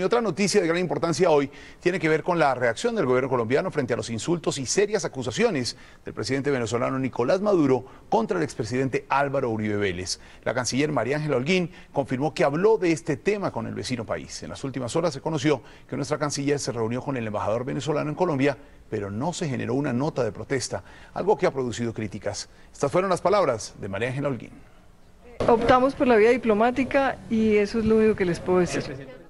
Y otra noticia de gran importancia hoy tiene que ver con la reacción del gobierno colombiano frente a los insultos y serias acusaciones del presidente venezolano Nicolás Maduro contra el expresidente Álvaro Uribe Vélez. La canciller María Ángela Holguín confirmó que habló de este tema con el vecino país. En las últimas horas se conoció que nuestra canciller se reunió con el embajador venezolano en Colombia, pero no se generó una nota de protesta, algo que ha producido críticas. Estas fueron las palabras de María Ángela Holguín. Optamos por la vía diplomática y eso es lo único que les puedo decir.